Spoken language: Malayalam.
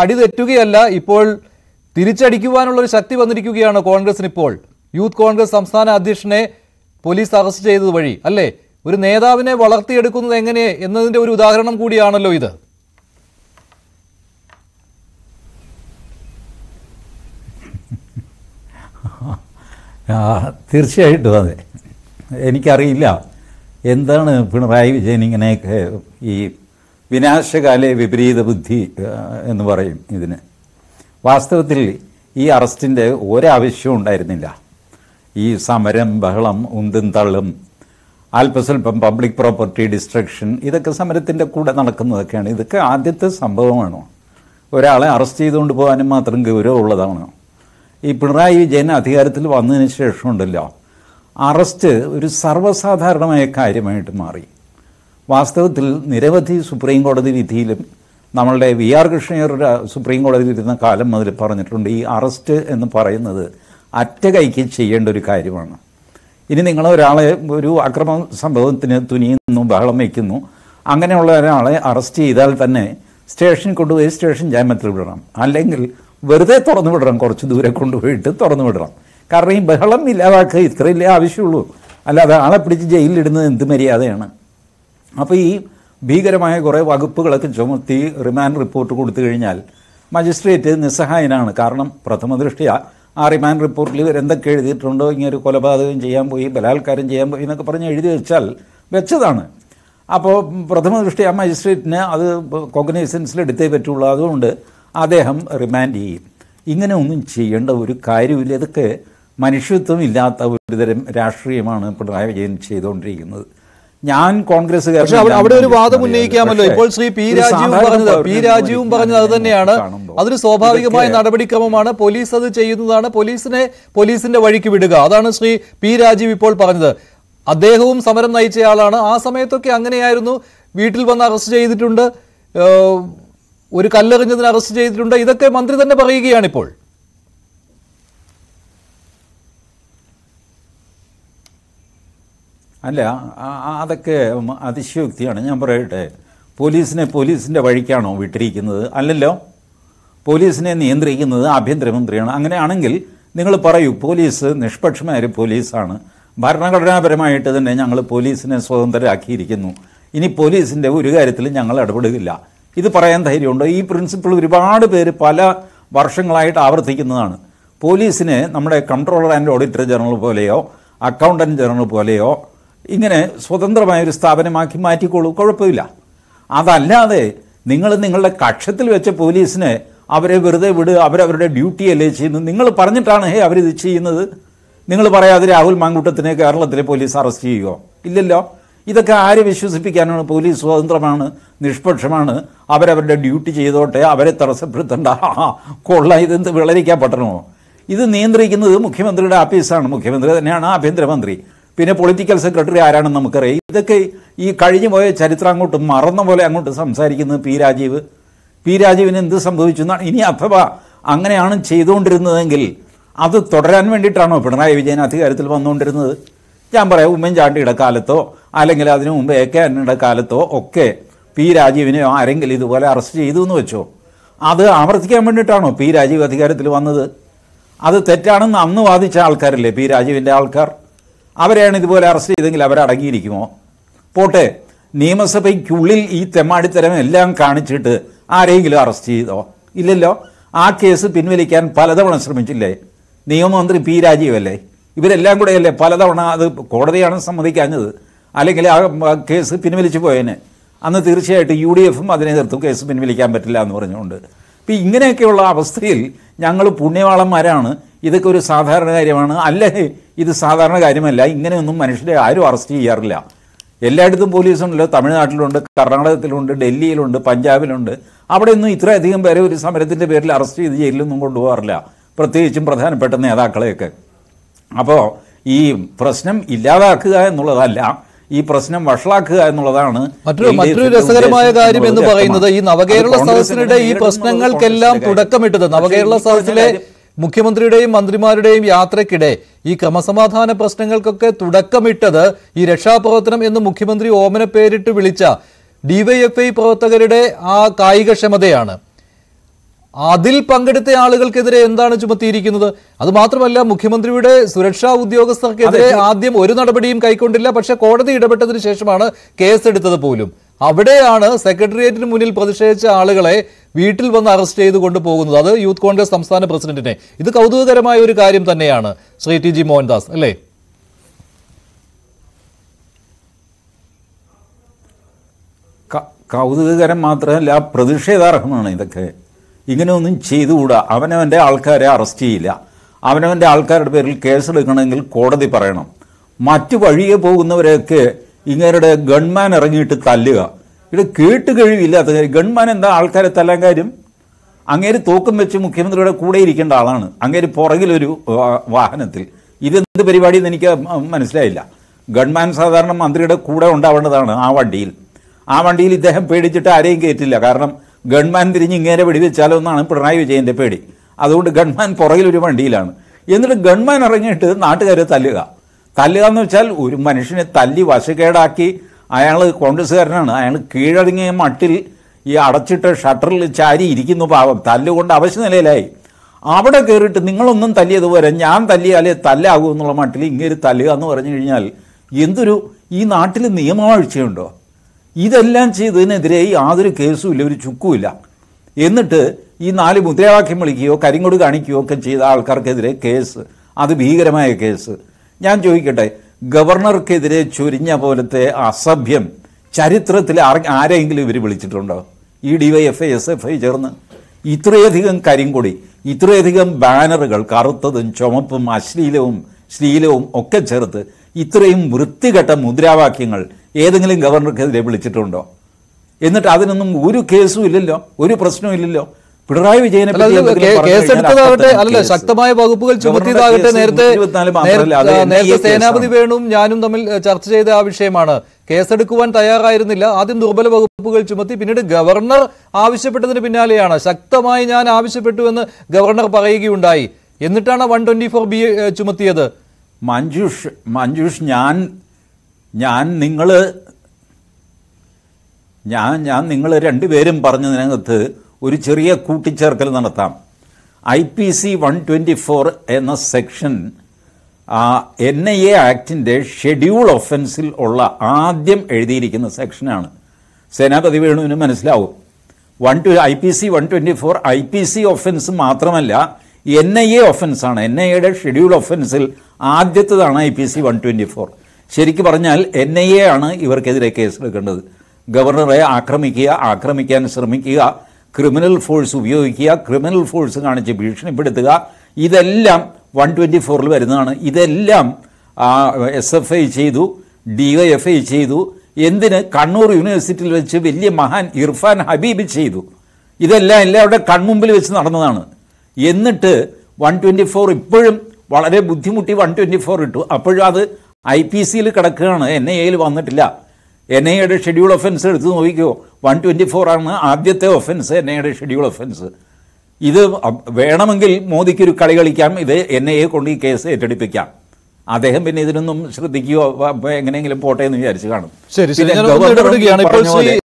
അടി തെറ്റുകയല്ല ഇപ്പോൾ തിരിച്ചടിക്കുവാനുള്ള ഒരു ശക്തി വന്നിരിക്കുകയാണ് കോൺഗ്രസിന് ഇപ്പോൾ യൂത്ത് കോൺഗ്രസ് സംസ്ഥാന അധ്യക്ഷനെ പോലീസ് അറസ്റ്റ് ചെയ്തത് വഴി അല്ലേ ഒരു നേതാവിനെ വളർത്തിയെടുക്കുന്നത് എങ്ങനെ എന്നതിന്റെ ഒരു ഉദാഹരണം കൂടിയാണല്ലോ ഇത് തീർച്ചയായിട്ടും അതെ എനിക്കറിയില്ല എന്താണ് പിണറായി വിജയൻ ഇങ്ങനെയൊക്കെ ഈ വിനാശകാലെ വിപരീത ബുദ്ധി എന്ന് പറയും ഇതിന് വാസ്തവത്തിൽ ഈ അറസ്റ്റിൻ്റെ ഒരാവശ്യവും ഉണ്ടായിരുന്നില്ല ഈ സമരം ബഹളം ഉന്തും തള്ളും അല്പസ്വല്പം പബ്ലിക് പ്രോപ്പർട്ടി ഡിസ്ട്രക്ഷൻ ഇതൊക്കെ സമരത്തിൻ്റെ കൂടെ നടക്കുന്നതൊക്കെയാണ് ഇതൊക്കെ ആദ്യത്തെ സംഭവമാണ് ഒരാളെ അറസ്റ്റ് ചെയ്തുകൊണ്ട് പോകാനും മാത്രം ഗൗരവമുള്ളതാണ് ഈ പിണറായി വിജയൻ അധികാരത്തിൽ വന്നതിന് ശേഷമുണ്ടല്ലോ അറസ്റ്റ് ഒരു സർവ്വസാധാരണമായ കാര്യമായിട്ട് മാറി വാസ്തവത്തിൽ നിരവധി സുപ്രീം കോടതി വിധിയിലും നമ്മളുടെ വി ആർ കൃഷ്ണയ്യരുടെ സുപ്രീം കോടതിയിൽ ഇരുന്ന കാലം മുതൽ പറഞ്ഞിട്ടുണ്ട് ഈ അറസ്റ്റ് എന്ന് പറയുന്നത് അറ്റ കൈക്ക് ചെയ്യേണ്ട ഒരു കാര്യമാണ് ഇനി നിങ്ങൾ ഒരാളെ ഒരു അക്രമ സംഭവത്തിന് തുനിയുന്നു ബഹളം വയ്ക്കുന്നു അങ്ങനെയുള്ള ഒരാളെ അറസ്റ്റ് ചെയ്താൽ തന്നെ സ്റ്റേഷനിൽ കൊണ്ടുപോയി സ്റ്റേഷൻ ജാമ്യത്തിൽ വിടണം അല്ലെങ്കിൽ വെറുതെ തുറന്നു വിടണം കുറച്ച് ദൂരെ കൊണ്ടുപോയിട്ട് തുറന്നു വിടണം കാരണം ഈ ബഹളം ഇല്ലാതാക്കുക ഇത്രയല്ലേ ആവശ്യമുള്ളൂ അല്ലാതെ ആളെ പിടിച്ച് ജയിലിലിടുന്നത് എന്ത് മര്യാദയാണ് അപ്പോൾ ഈ ഭീകരമായ കുറേ വകുപ്പുകളൊക്കെ ചുമത്തി റിമാൻഡ് റിപ്പോർട്ട് കൊടുത്തു കഴിഞ്ഞാൽ മജിസ്ട്രേറ്റ് നിസ്സഹായനാണ് കാരണം പ്രഥമ ദൃഷ്ടിയ ആ റിമാൻഡ് റിപ്പോർട്ടിൽ ഇവരെന്തൊക്കെ എഴുതിയിട്ടുണ്ടോ ഇങ്ങനൊരു കൊലപാതകം ചെയ്യാൻ പോയി ബലാത്കാരം ചെയ്യാൻ പോയി എന്നൊക്കെ പറഞ്ഞ് എഴുതി വെച്ചാൽ വെച്ചതാണ് അപ്പോൾ പ്രഥമ ദൃഷ്ടി ആ മജിസ്ട്രേറ്റിന് അത് കോഗ്നൈസൻസിൽ എടുത്തേ പറ്റുള്ളൂ അതുകൊണ്ട് അദ്ദേഹം റിമാൻഡ് ചെയ്യും ഇങ്ങനെ ഒന്നും ചെയ്യേണ്ട ഒരു കാര്യമില്ല ഇതൊക്കെ മനുഷ്യത്വം ഇല്ലാത്ത ഒരുതരം രാഷ്ട്രീയമാണ് പിണറായി വിജയൻ ചെയ്തുകൊണ്ടിരിക്കുന്നത് ഞാൻ കോൺഗ്രസ് അവിടെ ഒരു വാദം ഉന്നയിക്കാമല്ലോ ഇപ്പോൾ ശ്രീ പി രാജീവും പറഞ്ഞത് പി രാജീവും പറഞ്ഞത് അത് തന്നെയാണ് അതൊരു സ്വാഭാവികമായ നടപടിക്രമമാണ് പോലീസ് അത് ചെയ്യുന്നതാണ് പോലീസിനെ പോലീസിന്റെ വഴിക്ക് വിടുക അതാണ് ശ്രീ പി രാജീവ് ഇപ്പോൾ പറഞ്ഞത് അദ്ദേഹവും സമരം നയിച്ചയാളാണ് ആ സമയത്തൊക്കെ അങ്ങനെയായിരുന്നു വീട്ടിൽ വന്ന് അറസ്റ്റ് ചെയ്തിട്ടുണ്ട് ഒരു കല്ലെറിഞ്ഞതിന് അറസ്റ്റ് ചെയ്തിട്ടുണ്ട് ഇതൊക്കെ മന്ത്രി തന്നെ പറയുകയാണിപ്പോൾ അല്ല അതൊക്കെ അതിശയോക്തിയാണ് ഞാൻ പറയട്ടെ പോലീസിനെ പോലീസിൻ്റെ വഴിക്കാണോ വിട്ടിരിക്കുന്നത് അല്ലല്ലോ പോലീസിനെ നിയന്ത്രിക്കുന്നത് ആഭ്യന്തരമന്ത്രിയാണ് അങ്ങനെയാണെങ്കിൽ നിങ്ങൾ പറയൂ പോലീസ് നിഷ്പക്ഷമായ ഒരു പോലീസാണ് ഭരണഘടനാപരമായിട്ട് തന്നെ ഞങ്ങൾ പോലീസിനെ സ്വതന്ത്രരാക്കിയിരിക്കുന്നു ഇനി പോലീസിൻ്റെ ഒരു കാര്യത്തിൽ ഞങ്ങൾ ഇടപെടുകയില്ല ഇത് പറയാൻ ധൈര്യമുണ്ടോ ഈ പ്രിൻസിപ്പിൾ ഒരുപാട് പേര് പല വർഷങ്ങളായിട്ട് ആവർത്തിക്കുന്നതാണ് പോലീസിനെ നമ്മുടെ കൺട്രോളർ ആൻഡ് ഓഡിറ്റർ ജനറൽ പോലെയോ അക്കൗണ്ടൻറ്റ് ജനറൽ പോലെയോ ഇങ്ങനെ സ്വതന്ത്രമായ ഒരു സ്ഥാപനമാക്കി മാറ്റിക്കോളൂ കുഴപ്പമില്ല അതല്ലാതെ നിങ്ങൾ നിങ്ങളുടെ കക്ഷത്തിൽ വെച്ച പോലീസിനെ അവരെ വെറുതെ വിട് അവരവരുടെ ഡ്യൂട്ടിയല്ലേ ചെയ്യുന്നത് നിങ്ങൾ പറഞ്ഞിട്ടാണ് ഹേ അവരിത് ചെയ്യുന്നത് നിങ്ങൾ പറയാതെ രാഹുൽ മാങ്കൂട്ടത്തിനെ കേരളത്തിലെ പോലീസ് അറസ്റ്റ് ചെയ്യുമോ ഇല്ലല്ലോ ഇതൊക്കെ ആരെ വിശ്വസിപ്പിക്കാനാണ് പോലീസ് സ്വതന്ത്രമാണ് നിഷ്പക്ഷമാണ് അവരവരുടെ ഡ്യൂട്ടി ചെയ്തോട്ടെ അവരെ തടസ്സപ്പെടുത്തണ്ട കൊള്ള ഇതെന്ത് വിളരിക്കാൻ പറ്റണമോ ഇത് നിയന്ത്രിക്കുന്നത് മുഖ്യമന്ത്രിയുടെ ആഫീസാണ് മുഖ്യമന്ത്രി തന്നെയാണ് ആഭ്യന്തരമന്ത്രി പിന്നെ പൊളിറ്റിക്കൽ സെക്രട്ടറി ആരാണെന്ന് നമുക്കറിയാം ഇതൊക്കെ ഈ കഴിഞ്ഞു പോയ ചരിത്രം അങ്ങോട്ട് മറന്ന പോലെ അങ്ങോട്ട് സംസാരിക്കുന്നത് പി രാജീവ് പി രാജീവിന് എന്ത് സംഭവിച്ചു എന്നാണ് ഇനി അഥവാ അങ്ങനെയാണ് ചെയ്തുകൊണ്ടിരുന്നതെങ്കിൽ അത് തുടരാൻ വേണ്ടിയിട്ടാണോ പിണറായി വിജയൻ അധികാരത്തിൽ വന്നുകൊണ്ടിരുന്നത് ഞാൻ പറയാം ഉമ്മൻചാണ്ടിയുടെ കാലത്തോ അല്ലെങ്കിൽ അതിനു മുമ്പ് എ കെ അന്നയുടെ കാലത്തോ ഒക്കെ പി രാജീവിനെയോ ആരെങ്കിലും ഇതുപോലെ അറസ്റ്റ് ചെയ്തു എന്ന് വെച്ചോ അത് ആവർത്തിക്കാൻ വേണ്ടിയിട്ടാണോ പി രാജീവ് അധികാരത്തിൽ വന്നത് അത് തെറ്റാണെന്ന് അന്ന് വാദിച്ച ആൾക്കാരല്ലേ പി രാജീവിൻ്റെ ആൾക്കാർ അവരെയാണ് ഇതുപോലെ അറസ്റ്റ് ചെയ്തെങ്കിൽ അവരടങ്ങിയിരിക്കുമോ പോട്ടെ നിയമസഭയ്ക്കുള്ളിൽ ഈ തെമ്മാടിത്തരം എല്ലാം കാണിച്ചിട്ട് ആരെങ്കിലും അറസ്റ്റ് ചെയ്തോ ഇല്ലല്ലോ ആ കേസ് പിൻവലിക്കാൻ പലതവണ ശ്രമിച്ചില്ലേ നിയമമന്ത്രി പി രാജീവല്ലേ ഇവരെല്ലാം കൂടെയല്ലേ പലതവണ അത് കോടതിയാണ് സമ്മതിക്കാഞ്ഞത് അല്ലെങ്കിൽ ആ കേസ് പിൻവലിച്ചു പോയേനെ അന്ന് തീർച്ചയായിട്ടും യു ഡി എഫും അതിനെ നിർത്തും കേസ് പിൻവലിക്കാൻ പറ്റില്ല എന്ന് പറഞ്ഞുകൊണ്ട് ഇപ്പം ഇങ്ങനെയൊക്കെയുള്ള അവസ്ഥയിൽ ഞങ്ങൾ പുണ്യവാളന്മാരാണ് ഇതൊക്കെ ഒരു സാധാരണ കാര്യമാണ് അല്ലേ ഇത് സാധാരണ കാര്യമല്ല ഇങ്ങനെയൊന്നും മനുഷ്യരെ ആരും അറസ്റ്റ് ചെയ്യാറില്ല എല്ലായിടത്തും പോലീസുണ്ടല്ലോ തമിഴ്നാട്ടിലുണ്ട് കർണാടകത്തിലുണ്ട് ഡൽഹിയിലുണ്ട് പഞ്ചാബിലുണ്ട് അവിടെയൊന്നും ഇത്രയധികം പേരെ ഒരു സമരത്തിൻ്റെ പേരിൽ അറസ്റ്റ് ചെയ്ത് ജയിലിലൊന്നും കൊണ്ടുപോകാറില്ല പ്രത്യേകിച്ചും പ്രധാനപ്പെട്ട നേതാക്കളെയൊക്കെ അപ്പോൾ ഈ പ്രശ്നം ഇല്ലാതാക്കുക എന്നുള്ളതല്ല ഈ പ്രശ്നം വഷളാക്കുക എന്നുള്ളതാണ് മറ്റൊരു മറ്റൊരു രസകരമായ കാര്യം എന്ന് പറയുന്നത് ഈ നവകേരള സദസ്സിനിടെ ഈ പ്രശ്നങ്ങൾക്കെല്ലാം തുടക്കമിട്ടത് നവകേരള സദസ്സിലെ മുഖ്യമന്ത്രിയുടെയും മന്ത്രിമാരുടെയും യാത്രക്കിടെ ഈ ക്രമസമാധാന പ്രശ്നങ്ങൾക്കൊക്കെ തുടക്കമിട്ടത് ഈ രക്ഷാപ്രവർത്തനം എന്ന് മുഖ്യമന്ത്രി ഓമന പേരിട്ട് വിളിച്ച ഡിവൈഎഫ്ഐ പ്രവർത്തകരുടെ ആ കായികക്ഷമതയാണ് അതിൽ പങ്കെടുത്ത ആളുകൾക്കെതിരെ എന്താണ് ചുമത്തിയിരിക്കുന്നത് അത് മാത്രമല്ല മുഖ്യമന്ത്രിയുടെ സുരക്ഷാ ഉദ്യോഗസ്ഥർക്കെതിരെ ആദ്യം ഒരു നടപടിയും കൈക്കൊണ്ടില്ല പക്ഷെ കോടതി ഇടപെട്ടതിന് ശേഷമാണ് കേസെടുത്തത് പോലും അവിടെയാണ് സെക്രട്ടേറിയറ്റിന് മുന്നിൽ പ്രതിഷേധിച്ച ആളുകളെ വീട്ടിൽ വന്ന് അറസ്റ്റ് ചെയ്ത് കൊണ്ടുപോകുന്നത് അത് യൂത്ത് കോൺഗ്രസ് സംസ്ഥാന പ്രസിഡന്റിനെ ഇത് കൗതുകകരമായ ഒരു കാര്യം തന്നെയാണ് ശ്രീ ടി ജി മോഹൻദാസ് അല്ലേ കൗതുകകരം മാത്രമല്ല പ്രതിഷേധാർഹമാണ് ഇതൊക്കെ ഇങ്ങനെയൊന്നും ചെയ്തുകൂടാ അവനവൻ്റെ ആൾക്കാരെ അറസ്റ്റ് ചെയ്യില്ല അവനവൻ്റെ ആൾക്കാരുടെ പേരിൽ കേസെടുക്കണമെങ്കിൽ കോടതി പറയണം മറ്റു വഴിയെ പോകുന്നവരെയൊക്കെ ഇങ്ങനെ ഗൺമാൻ ഇറങ്ങിയിട്ട് തല്ലുക ഇത് കേട്ട് കഴിവില്ലാത്ത കാര്യം ഗൺമാൻ എന്താ ആൾക്കാരെ തല്ലാൻ കാര്യം അങ്ങേര് തോക്കും വെച്ച് മുഖ്യമന്ത്രിയുടെ കൂടെ ഇരിക്കേണ്ട ആളാണ് അങ്ങേര് പുറകിലൊരു വാഹനത്തിൽ ഇതെന്ത് പരിപാടി എന്ന് എനിക്ക് മനസ്സിലായില്ല ഗൺമാൻ സാധാരണ മന്ത്രിയുടെ കൂടെ ഉണ്ടാവേണ്ടതാണ് ആ വണ്ടിയിൽ ആ വണ്ടിയിൽ ഇദ്ദേഹം പേടിച്ചിട്ട് ആരെയും കയറ്റില്ല കാരണം ഗൺമാൻ തിരിഞ്ഞ് ഇങ്ങനെ വെടിവെച്ചാലോ എന്നാണ് പിണറായി വിജയൻ്റെ പേടി അതുകൊണ്ട് ഗൺമാൻ ഒരു വണ്ടിയിലാണ് എന്നിട്ട് ഗൺമാൻ ഇറങ്ങിയിട്ട് നാട്ടുകാരെ തല്ലുക തല്ലുക എന്ന് വെച്ചാൽ ഒരു മനുഷ്യനെ തല്ലി വശക്കേടാക്കി അയാൾ കോൺഗ്രസ്സുകാരനാണ് അയാൾ കീഴടങ്ങിയ മട്ടിൽ ഈ അടച്ചിട്ട ഷട്ടറിൽ ചാരി ഇരിക്കുന്നു പാവം തല്ലുകൊണ്ട് അവശ്യ നിലയിലായി അവിടെ കയറിയിട്ട് നിങ്ങളൊന്നും തല്ലിയതുപോലെ ഞാൻ തല്ലിയാലേ തല്ലാകൂ എന്നുള്ള മട്ടിൽ ഇങ്ങനെ തല്ലുക എന്ന് പറഞ്ഞു കഴിഞ്ഞാൽ എന്തൊരു ഈ നാട്ടിൽ നിയമവാഴ്ചയുണ്ടോ ഇതെല്ലാം ചെയ്തതിനെതിരെ യാതൊരു കേസും ഇല്ല ഒരു ചുക്കുമില്ല എന്നിട്ട് ഈ നാല് മുദ്രാവാക്യം വിളിക്കുകയോ കരിങ്ങോട് കാണിക്കുകയോ ഒക്കെ ചെയ്ത ആൾക്കാർക്കെതിരെ കേസ് അത് ഭീകരമായ കേസ് ഞാൻ ചോദിക്കട്ടെ ഗവർണർക്കെതിരെ ചൊരിഞ്ഞ പോലത്തെ അസഭ്യം ചരിത്രത്തിൽ ആരെങ്കിലും ഇവർ വിളിച്ചിട്ടുണ്ടോ ഈ D Y F I S F I ചേർന്ന് ഇത്രയധികം കരിങ്കൊടി ഇത്രയധികം ബാനറുകൾ കറുത്തതും ചുമപ്പും അശ്ലീലവും ശ്ലീലവും ഒക്കെ ചേർത്ത് ഇത്രയും വൃത്തികെട്ട മുദ്രാവാക്യങ്ങൾ ഏതെങ്കിലും ഗവർണർക്കെതിരെ വിളിച്ചിട്ടുണ്ടോ എന്നിട്ട് അതിനൊന്നും ഒരു കേസും ഇല്ലല്ലോ ഒരു പ്രശ്നവും ഇല്ലല്ലോ പിണറായി വിജയനെ കേസെടുത്തതാകട്ടെ അല്ലല്ലോ ശക്തമായ വകുപ്പുകൾ ചുമത്തിയതാകട്ടെ നേരത്തെ നേരത്തെ സേനാപതി വേണുവും ഞാനും തമ്മിൽ ചർച്ച ചെയ്ത ആ വിഷയമാണ് കേസെടുക്കുവാൻ തയ്യാറായിരുന്നില്ല ആദ്യം ദുർബല വകുപ്പുകൾ ചുമത്തി പിന്നീട് ഗവർണർ ആവശ്യപ്പെട്ടതിന് പിന്നാലെയാണ് ശക്തമായി ഞാൻ ആവശ്യപ്പെട്ടു എന്ന് ഗവർണർ പറയുകയുണ്ടായി എന്നിട്ടാണ് വൺ ട്വന്റി ഫോർ ബി ചുമത്തിയത് മഞ്ജുഷ് മഞ്ജുഷ് ഞാൻ ഞാൻ നിങ്ങൾ ഞാൻ ഞാൻ നിങ്ങൾ രണ്ടുപേരും പറഞ്ഞതിനകത്ത് ഒരു ചെറിയ കൂട്ടിച്ചേർക്കൽ നടത്താം I P C one twenty four എന്ന സെക്ഷൻ എൻ ഐ എ ആക്ടിൻ്റെ ഷെഡ്യൂൾ ഒഫൻസിൽ ഉള്ള ആദ്യം എഴുതിയിരിക്കുന്ന സെക്ഷനാണ് സേനാപതി വേണുവിന് മനസ്സിലാവും one two I P C one twenty four I P C offence മാത്രമല്ല എൻ ഐ എ ഒഫൻസാണ് എൻ ഐ എയുടെ ഷെഡ്യൂൾ ഒഫൻസിൽ ആദ്യത്തതാണ് I P C one twenty four ശരിക്കു പറഞ്ഞാൽ എൻ ഐ എ ആണ് ഇവർക്കെതിരെ കേസെടുക്കേണ്ടത് ഗവർണറെ ആക്രമിക്കുക ആക്രമിക്കാൻ ശ്രമിക്കുക ക്രിമിനൽ ഫോഴ്സ് ഉപയോഗിക്കുക ക്രിമിനൽ ഫോഴ്സ് കാണിച്ച് ഭീഷണിപ്പെടുത്തുക ഇതെല്ലാം വൺ ട്വൻറ്റി ഫോറിൽ വരുന്നതാണ് ഇതെല്ലാം എസ് എഫ് ഐ ചെയ്തു ഡി വൈ എഫ് ഐ ചെയ്തു എന്തിന് കണ്ണൂർ യൂണിവേഴ്സിറ്റിയിൽ വെച്ച് വലിയ മഹാൻ ഇർഫാൻ ഹബീബ് ചെയ്തു ഇതെല്ലാം എല്ലാവരുടെ കൺമുമ്പിൽ വെച്ച് നടന്നതാണ് എന്നിട്ട് വൺ ട്വൻറ്റി ഫോർ ഇപ്പോഴും വളരെ ബുദ്ധിമുട്ടി വൺ ട്വൻറ്റി ഫോർ ഇട്ടു അപ്പോഴും അത് ഐ പി സിയിൽ കിടക്കുകയാണ് എൻ ഐ എയിൽ വന്നിട്ടില്ല എൻ എയുടെ ഷെഡ്യൂൾ ഒഫൻസ് എടുത്ത് നോക്കിക്കോ വൺ ട്വൻറ്റി ഫോർ ആണ് ആദ്യത്തെ ഒഫൻസ് എൻ ഐയുടെ ഷെഡ്യൂൾ ഒഫൻസ് ഇത് വേണമെങ്കിൽ മോദിക്ക് ഒരു കളി കളിക്കാം ഇത് എൻ എ കൊണ്ട് ഈ കേസ് ഏറ്റെടുപ്പിക്കാം അദ്ദേഹം പിന്നെ ഇതിനൊന്നും ശ്രദ്ധിക്കുകയോ എങ്ങനെയെങ്കിലും പോട്ടെ എന്ന് വിചാരിച്ചു കാണും